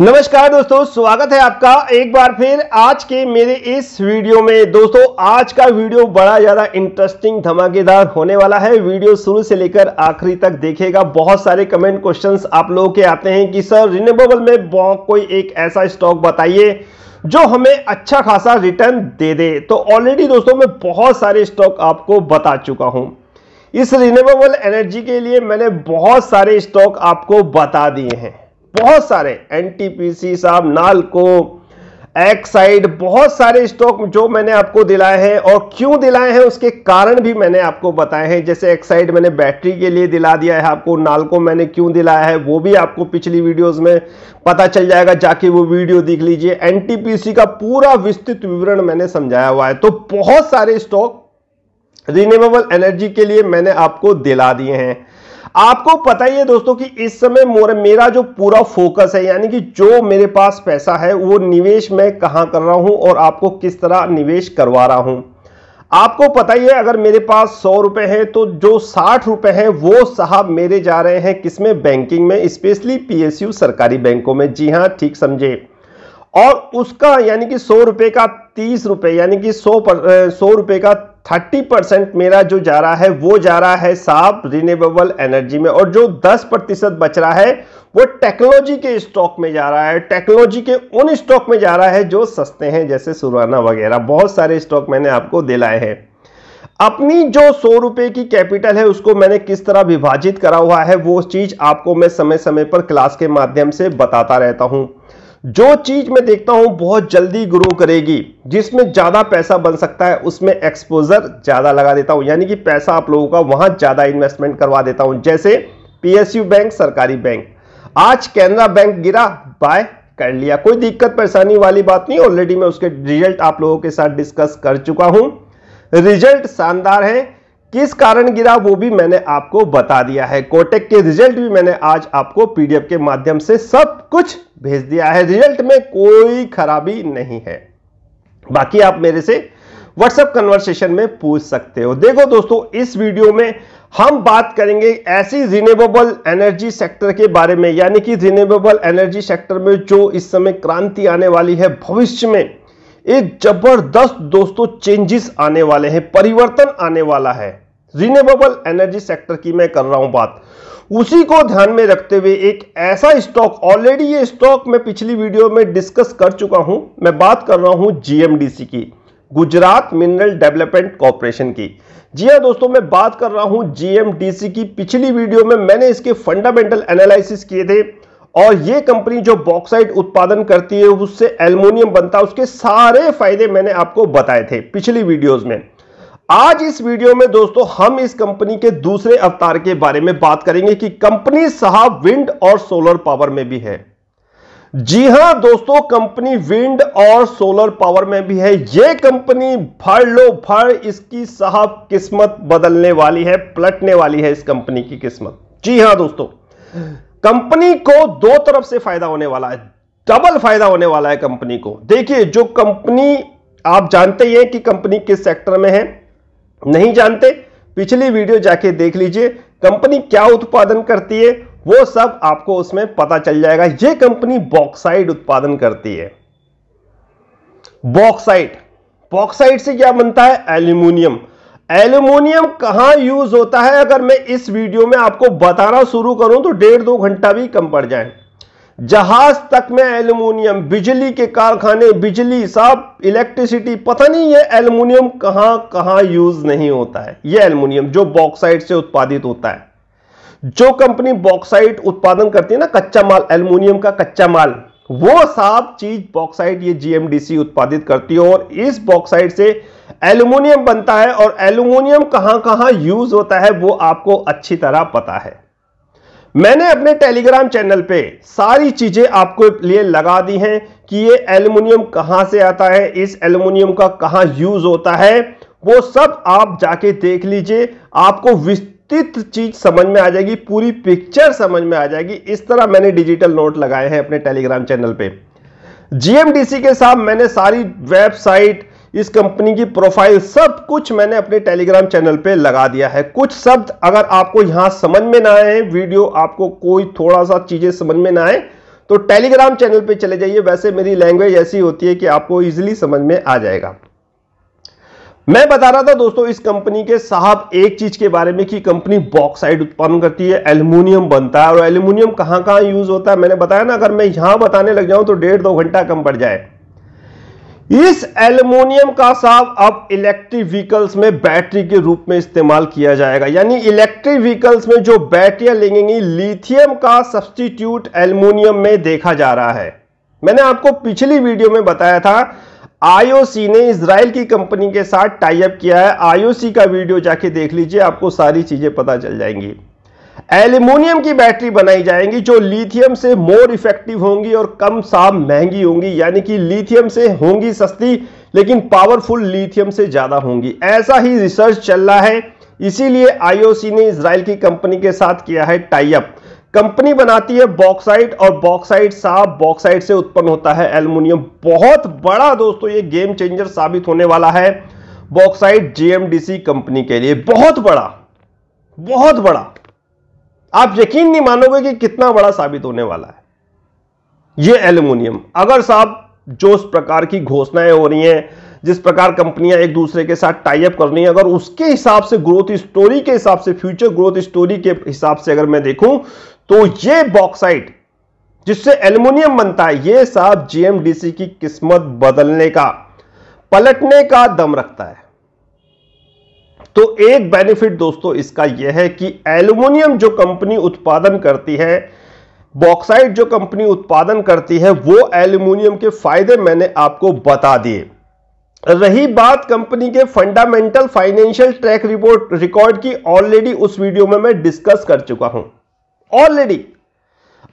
नमस्कार दोस्तों स्वागत है आपका एक बार फिर आज के मेरे इस वीडियो में दोस्तों आज का वीडियो बड़ा ज़्यादा इंटरेस्टिंग धमाकेदार होने वाला है वीडियो शुरू से लेकर आखिरी तक देखेगा बहुत सारे कमेंट क्वेश्चंस आप लोगों के आते हैं कि सर रिन्यूएबल में कोई एक ऐसा स्टॉक बताइए जो हमें अच्छा खासा रिटर्न दे दे तो ऑलरेडी दोस्तों मैं बहुत सारे स्टॉक आपको बता चुका हूं इस रिन्यूएबल एनर्जी के लिए मैंने बहुत सारे स्टॉक आपको बता दिए हैं बहुत सारे एनटीपीसी साहब नालको एक्साइड बहुत सारे स्टॉक जो मैंने आपको दिलाए हैं और क्यों दिलाए हैं उसके कारण भी मैंने आपको बताए हैं जैसे एक्साइड मैंने बैटरी के लिए दिला दिया है आपको नालको मैंने क्यों दिलाया है वो भी आपको पिछली वीडियोस में पता चल जाएगा जाके वो वीडियो देख लीजिए एनटीपीसी का पूरा विस्तृत विवरण मैंने समझाया हुआ है तो बहुत सारे स्टॉक रिन्यूएबल एनर्जी के लिए मैंने आपको दिला दिए हैं आपको पता ही है दोस्तों कि इस समय मेरा जो पूरा फोकस है यानी कि जो मेरे पास पैसा है वो निवेश मैं कहां कर रहा हूं और आपको किस तरह निवेश करवा रहा हूं आपको पता ही है अगर मेरे पास सौ रुपए हैं तो जो साठ रुपए हैं वो साहब मेरे जा रहे हैं किसमें बैंकिंग में स्पेशली पीएसयू सरकारी बैंकों में जी हां ठीक समझे और उसका यानी कि सौ रुपए का तीस रुपए यानी कि सौ सौ रुपए का थर्टी परसेंट मेरा जो जा रहा है वो जा रहा है साफ रिन्यूएबल एनर्जी में और जो दस प्रतिशत बच रहा है वो टेक्नोलॉजी के स्टॉक में जा रहा है टेक्नोलॉजी के उन स्टॉक में जा रहा है जो सस्ते हैं जैसे सुराना वगैरह बहुत सारे स्टॉक मैंने आपको दिलाए हैं अपनी जो सौ रुपए की कैपिटल है उसको मैंने किस तरह विभाजित करा हुआ है वो चीज आपको मैं समय समय पर क्लास के माध्यम से बताता रहता हूं जो चीज मैं देखता हूं बहुत जल्दी ग्रो करेगी जिसमें ज्यादा पैसा बन सकता है उसमें एक्सपोजर ज्यादा लगा देता हूं यानी कि पैसा आप लोगों का वहां ज्यादा इन्वेस्टमेंट करवा देता हूं जैसे पीएसयू बैंक सरकारी बैंक आज कैनरा बैंक गिरा बाय कर लिया कोई दिक्कत परेशानी वाली बात नहीं ऑलरेडी मैं उसके रिजल्ट आप लोगों के साथ डिस्कस कर चुका हूं रिजल्ट शानदार है किस कारण गिरा वो भी मैंने आपको बता दिया है कोटेक के रिजल्ट भी मैंने आज आपको पीडीएफ के माध्यम से सब कुछ भेज दिया है रिजल्ट में कोई खराबी नहीं है बाकी आप मेरे से व्हाट्सएप कन्वर्सेशन में पूछ सकते हो देखो दोस्तों इस वीडियो में हम बात करेंगे ऐसी रिनेबल एनर्जी सेक्टर के बारे में यानी कि रिनेबल एनर्जी सेक्टर में जो इस समय क्रांति आने वाली है भविष्य में एक जबरदस्त दोस्तों चेंजेस आने वाले हैं परिवर्तन आने वाला है रिन्यूएबल एनर्जी सेक्टर की मैं कर रहा हूं बात उसी को ध्यान में रखते हुए एक ऐसा स्टॉक ऑलरेडी ये स्टॉक मैं पिछली वीडियो में डिस्कस कर चुका हूं मैं बात कर रहा हूं जीएमडीसी की गुजरात मिनरल डेवलपमेंट कॉरपोरेशन की जी हाँ दोस्तों मैं बात कर रहा हूं जीएमडीसी की पिछली वीडियो में मैंने इसके फंडामेंटल एनालिसिस किए थे और ये कंपनी जो बॉक्साइट उत्पादन करती है उससे एल्यूमिनियम बनता है उसके सारे फायदे मैंने आपको बताए थे पिछली वीडियोस में आज इस वीडियो में दोस्तों हम इस कंपनी के दूसरे अवतार के बारे में बात करेंगे कि कंपनी साहब विंड और सोलर पावर में भी है जी हां दोस्तों कंपनी विंड और सोलर पावर में भी है यह कंपनी भर लो भर इसकी साहब किस्मत बदलने वाली है पलटने वाली है इस कंपनी की किस्मत जी हां दोस्तों कंपनी को दो तरफ से फायदा होने वाला है डबल फायदा होने वाला है कंपनी को देखिए जो कंपनी आप जानते ही हैं कि कंपनी किस सेक्टर में है नहीं जानते पिछली वीडियो जाके देख लीजिए कंपनी क्या उत्पादन करती है वो सब आपको उसमें पता चल जाएगा ये कंपनी बॉक्साइड उत्पादन करती है बॉक्साइड बॉक्साइड से क्या बनता है एल्यूमिनियम एल्यूमिनियम कहां यूज होता है अगर मैं इस वीडियो में आपको बताना शुरू करूं तो डेढ़ दो घंटा भी कम पड़ जाए जहाज तक में एल्यूमिनियम बिजली के कारखाने बिजली सब इलेक्ट्रिसिटी पता नहीं ये एल्यूमिनियम कहां कहां यूज नहीं होता है ये एल्यूमिनियम जो बॉक्साइट से उत्पादित होता है जो कंपनी बॉक्साइट उत्पादन करती है ना कच्चा माल एल्यूमिनियम का कच्चा माल वो साफ चीज बॉक्साइट ये जीएमडीसी उत्पादित करती है और इस बॉक्साइट से एल्यूमिनियम बनता है और एल्यूमिनियम कहां कहां यूज होता है वो आपको अच्छी तरह पता है मैंने अपने टेलीग्राम चैनल पे सारी चीजें आपको लिए लगा दी हैं कि ये एल्यूमिनियम कहां से आता है इस एल्यूमिनियम का कहां यूज होता है वो सब आप जाके देख लीजिए आपको विस्तृत चीज समझ में आ जाएगी पूरी पिक्चर समझ में आ जाएगी इस तरह मैंने डिजिटल नोट लगाए हैं अपने टेलीग्राम चैनल पे जीएमडीसी के साथ मैंने सारी वेबसाइट इस कंपनी की प्रोफाइल सब कुछ मैंने अपने टेलीग्राम चैनल पे लगा दिया है कुछ शब्द अगर आपको यहां समझ में ना आए वीडियो आपको कोई थोड़ा सा चीजें समझ में ना आए तो टेलीग्राम चैनल पे चले जाइए वैसे मेरी लैंग्वेज ऐसी होती है कि आपको इजिली समझ में आ जाएगा मैं बता रहा था दोस्तों इस कंपनी के साहब एक चीज के बारे में कि कंपनी बॉक्साइड उत्पादन करती है एल्यूमिनियम बनता है और एल्यूमिनियम कहां कहां यूज होता है मैंने बताया ना अगर मैं यहां बताने लग जाऊं तो डेढ़ दो घंटा कम पड़ जाए इस एल्युमिनियम का साहब अब इलेक्ट्रिक व्हीकल्स में बैटरी के रूप में इस्तेमाल किया जाएगा यानी इलेक्ट्रिक व्हीकल्स में जो बैटरियां लगेंगी लिथियम का सब्सटीट्यूट एल्युमिनियम में देखा जा रहा है मैंने आपको पिछली वीडियो में बताया था आईओसी ने इसराइल की कंपनी के साथ टाइप किया है आईओसी का वीडियो जाके देख लीजिए आपको सारी चीजें पता चल जाएंगी एल्यूमिनियम की बैटरी बनाई जाएंगी जो लिथियम से मोर इफेक्टिव होंगी और कम साफ महंगी होंगी यानी कि लिथियम से होंगी सस्ती लेकिन पावरफुल लिथियम से ज़्यादा होंगी ऐसा ही रिसर्च चल रहा है इसीलिए आईओसी ने इसराइल की कंपनी के साथ किया है टाइप कंपनी बनाती है बॉक्साइट और बॉक्साइट साफ बॉक्साइट से उत्पन्न होता है एल्यूमिनियम बहुत बड़ा दोस्तों ये गेम चेंजर साबित होने वाला है बॉक्साइट जेएमडीसी कंपनी के लिए बहुत बड़ा बहुत बड़ा आप यकीन नहीं मानोगे कि कितना बड़ा साबित होने वाला है यह एल्यूमिनियम अगर साहब जो उस प्रकार की घोषणाएं हो रही हैं जिस प्रकार कंपनियां एक दूसरे के साथ टाइप कर रही हैं अगर उसके हिसाब से ग्रोथ स्टोरी के हिसाब से फ्यूचर ग्रोथ स्टोरी के हिसाब से अगर मैं देखूं तो ये बॉक्साइट जिससे एल्यूमिनियम बनता है ये साहब जीएमडीसी की किस्मत बदलने का पलटने का दम रखता है तो एक बेनिफिट दोस्तों इसका यह है कि एल्यूमिनियम जो कंपनी उत्पादन करती है बॉक्साइड जो कंपनी उत्पादन करती है वो एल्यूमिनियम के फायदे मैंने आपको बता दिए रही बात कंपनी के fundamental financial track report record की ऑलरेडी उस वीडियो में मैं डिस्कस कर चुका हूं ऑलरेडी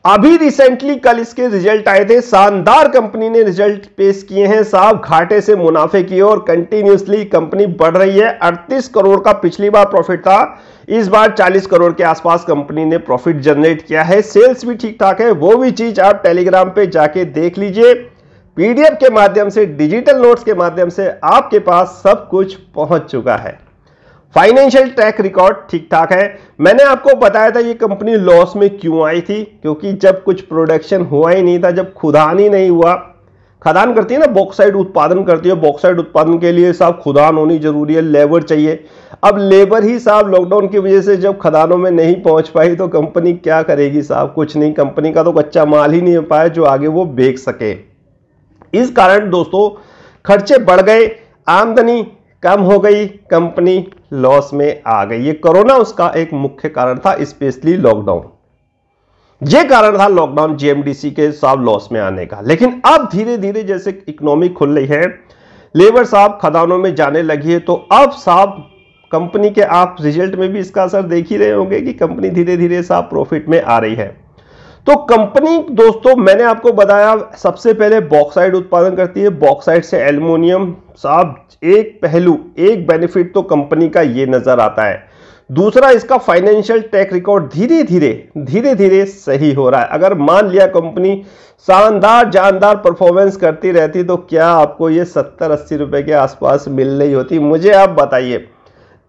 अभी रिसेंटली कल इसके रिजल्ट आए थे शानदार कंपनी ने रिजल्ट पेश किए हैं साहब घाटे से मुनाफे की और कंटिन्यूसली कंपनी बढ़ रही है 38 करोड़ का पिछली बार प्रॉफिट था इस बार 40 करोड़ के आसपास कंपनी ने प्रॉफिट जनरेट किया है सेल्स भी ठीक ठाक है वो भी चीज आप टेलीग्राम पे जाके देख लीजिए पीडीएफ के माध्यम से डिजिटल नोट्स के माध्यम से आपके पास सब कुछ पहुंच चुका है फाइनेंशियल ट्रैक रिकॉर्ड ठीक ठाक है मैंने आपको बताया था ये कंपनी लॉस में क्यों आई थी क्योंकि जब कुछ प्रोडक्शन हुआ ही नहीं था जब खुदान ही नहीं हुआ खदान करती है ना बॉक्साइड उत्पादन करती है बॉक्साइड उत्पादन के लिए साहब खुदान होनी जरूरी है लेबर चाहिए अब लेबर ही साहब लॉकडाउन की वजह से जब खदानों में नहीं पहुंच पाई तो कंपनी क्या करेगी साहब कुछ नहीं कंपनी का तो कच्चा माल ही नहीं हो पाया जो आगे वो बेच सके इस कारण दोस्तों खर्चे बढ़ गए आमदनी कम हो गई कंपनी लॉस में आ गई ये कोरोना उसका एक मुख्य कारण था स्पेशली लॉकडाउन ये कारण था लॉकडाउन जीएमडीसी के साहब लॉस में आने का लेकिन अब धीरे धीरे जैसे इकोनॉमी खुल रही है लेबर साहब खदानों में जाने लगी है तो अब साहब कंपनी के आप रिजल्ट में भी इसका असर देख ही रहे होंगे कि कंपनी धीरे धीरे साहब प्रॉफिट में आ रही है तो कंपनी दोस्तों मैंने आपको बताया सबसे पहले बॉक्साइड उत्पादन करती है बॉक्साइड से एल्युमिनियम साहब एक पहलू एक बेनिफिट तो कंपनी का ये नज़र आता है दूसरा इसका फाइनेंशियल टैक रिकॉर्ड धीरे धीरे धीरे धीरे सही हो रहा है अगर मान लिया कंपनी शानदार जानदार परफॉर्मेंस करती रहती तो क्या आपको ये सत्तर अस्सी रुपए के आसपास मिल रही होती मुझे आप बताइए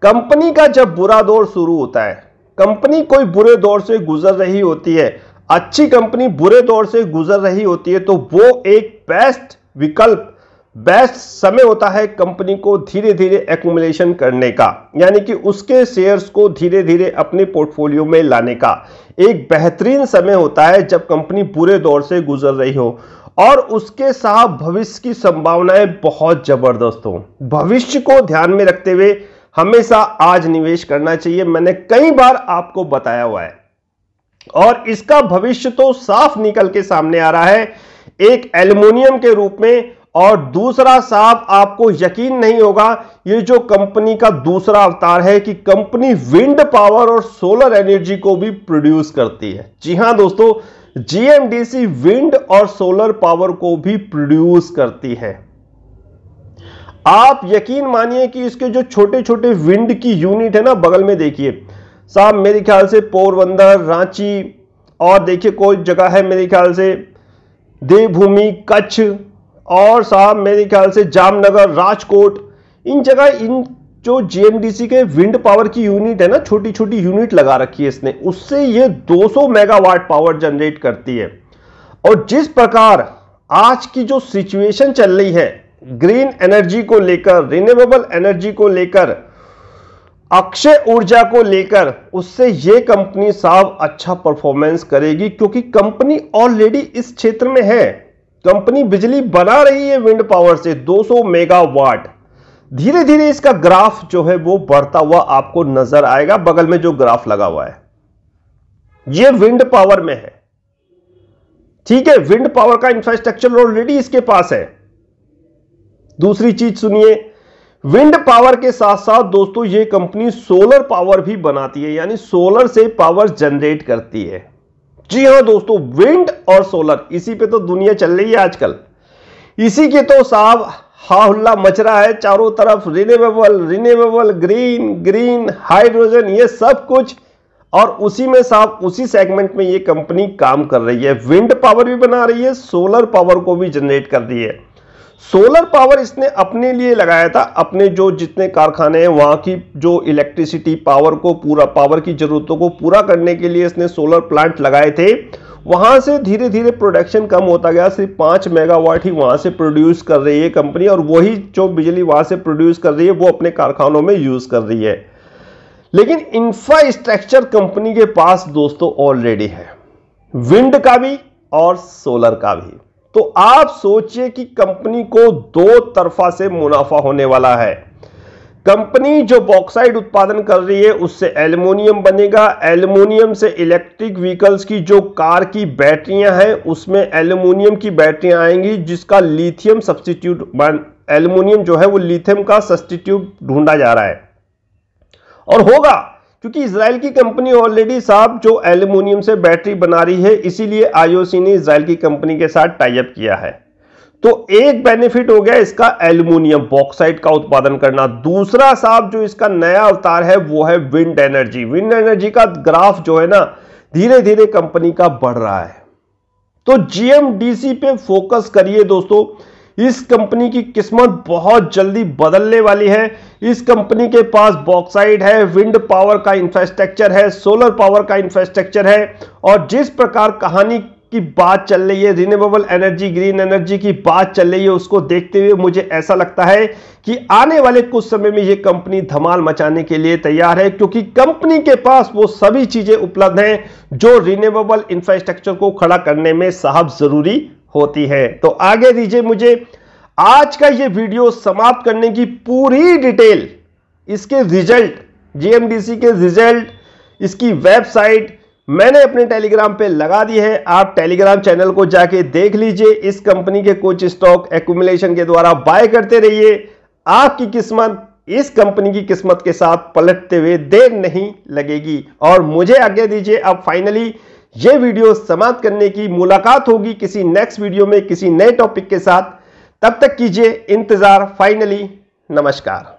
कंपनी का जब बुरा दौर शुरू होता है कंपनी कोई बुरे दौर से गुजर रही होती है अच्छी कंपनी बुरे दौर से गुजर रही होती है तो वो एक बेस्ट विकल्प बेस्ट समय होता है कंपनी को धीरे धीरे एकुमुलेशन करने का यानी कि उसके शेयर्स को धीरे धीरे अपने पोर्टफोलियो में लाने का एक बेहतरीन समय होता है जब कंपनी बुरे दौर से गुजर रही हो और उसके साथ भविष्य की संभावनाएं बहुत जबरदस्त हो भविष्य को ध्यान में रखते हुए हमेशा आज निवेश करना चाहिए मैंने कई बार आपको बताया हुआ है और इसका भविष्य तो साफ निकल के सामने आ रहा है एक एल्यूमिनियम के रूप में और दूसरा साहब आपको यकीन नहीं होगा ये जो कंपनी का दूसरा अवतार है कि कंपनी विंड पावर और सोलर एनर्जी को भी प्रोड्यूस करती है जी हां दोस्तों जीएमडीसी विंड और सोलर पावर को भी प्रोड्यूस करती है आप यकीन मानिए कि इसके जो छोटे छोटे विंड की यूनिट है ना बगल में देखिए साहब मेरे ख्याल से पोरबंदर रांची और देखिए कोई जगह है मेरे ख्याल से देवभूमि कच्छ और साहब मेरे ख्याल से जामनगर राजकोट इन जगह इन जो जीएमडीसी के विंड पावर की यूनिट है ना छोटी छोटी यूनिट लगा रखी है इसने उससे ये 200 मेगावाट पावर जनरेट करती है और जिस प्रकार आज की जो सिचुएशन चल रही है ग्रीन एनर्जी को लेकर रिन्यूएबल एनर्जी को लेकर अक्षय ऊर्जा को लेकर उससे ये कंपनी साहब अच्छा परफॉर्मेंस करेगी क्योंकि कंपनी ऑलरेडी इस क्षेत्र में है कंपनी बिजली बना रही है विंड पावर से 200 मेगावाट धीरे धीरे इसका ग्राफ जो है वो बढ़ता हुआ आपको नजर आएगा बगल में जो ग्राफ लगा हुआ है ये विंड पावर में है ठीक है विंड पावर का इंफ्रास्ट्रक्चर ऑलरेडी इसके पास है दूसरी चीज सुनिए विंड पावर के साथ साथ दोस्तों ये कंपनी सोलर पावर भी बनाती है यानी सोलर से पावर जनरेट करती है जी हाँ दोस्तों विंड और सोलर इसी पे तो दुनिया चल रही है आजकल इसी के तो साफ हाहुल्ला मच रहा है चारों तरफ renewable renewable green green hydrogen ये सब कुछ और उसी में साफ उसी सेगमेंट में ये कंपनी काम कर रही है विंड पावर भी बना रही है सोलर पावर को भी जनरेट कर रही है सोलर पावर इसने अपने लिए लगाया था अपने जो जितने कारखाने हैं वहाँ की जो इलेक्ट्रिसिटी पावर को पूरा पावर की ज़रूरतों को पूरा करने के लिए इसने सोलर प्लांट लगाए थे वहाँ से धीरे धीरे प्रोडक्शन कम होता गया सिर्फ पाँच मेगावाट ही वहाँ से प्रोड्यूस कर रही है कंपनी और वही जो बिजली वहाँ से प्रोड्यूस कर रही है वो अपने कारखानों में यूज़ कर रही है लेकिन इंफ्रास्ट्रक्चर कंपनी के पास दोस्तों ऑलरेडी है विंड का भी और सोलर का भी तो आप सोचिए कि कंपनी को दो तरफा से मुनाफा होने वाला है कंपनी जो बॉक्साइड उत्पादन कर रही है उससे एल्युमिनियम बनेगा एल्युमिनियम से इलेक्ट्रिक व्हीकल्स की जो कार की बैटरियां हैं उसमें एल्यूमिनियम की बैटरियां आएंगी जिसका लिथियम सब्सटीट्यूट एल्युमिनियम जो है वो लिथियम का सब्सटीट्यूट ढूंढा जा रहा है और होगा क्योंकि इसराइल की कंपनी ऑलरेडी साहब जो एल्यूमिनियम से बैटरी बना रही है इसीलिए आईओसी ने इसराइल की कंपनी के साथ टाइप किया है तो एक बेनिफिट हो गया इसका एल्यूमिनियम बॉक्साइट का उत्पादन करना दूसरा साहब जो इसका नया अवतार है वो है विंड एनर्जी विंड एनर्जी का ग्राफ जो है ना धीरे धीरे कंपनी का बढ़ रहा है तो जीएमडीसी पे फोकस करिए दोस्तों इस कंपनी की किस्मत बहुत जल्दी बदलने वाली है इस कंपनी के पास बॉक्साइड है विंड पावर का इंफ्रास्ट्रक्चर है सोलर पावर का इंफ्रास्ट्रक्चर है और जिस प्रकार कहानी की बात चल रही है रिन्यूएबल एनर्जी ग्रीन एनर्जी की बात चल रही है उसको देखते हुए मुझे ऐसा लगता है कि आने वाले कुछ समय में यह कंपनी धमाल मचाने के लिए तैयार है क्योंकि कंपनी के पास वो सभी चीजें उपलब्ध हैं जो रिन्यूएबल इंफ्रास्ट्रक्चर को खड़ा करने में साहब जरूरी होती है तो आगे दीजिए मुझे आज का ये वीडियो समाप्त करने की पूरी डिटेल इसके रिजल्ट जीएमडीसी के रिजल्ट इसकी वेबसाइट मैंने अपने टेलीग्राम पे लगा दी है आप टेलीग्राम चैनल को जाके देख लीजिए इस कंपनी के कुछ स्टॉक एक्यूमुलेशन के द्वारा बाय करते रहिए आपकी किस्मत इस कंपनी की किस्मत के साथ पलटते हुए देर नहीं लगेगी और मुझे आज्ञा दीजिए आप फाइनली ये वीडियो समाप्त करने की मुलाकात होगी किसी नेक्स्ट वीडियो में किसी नए टॉपिक के साथ तब तक कीजिए इंतज़ार फाइनली नमस्कार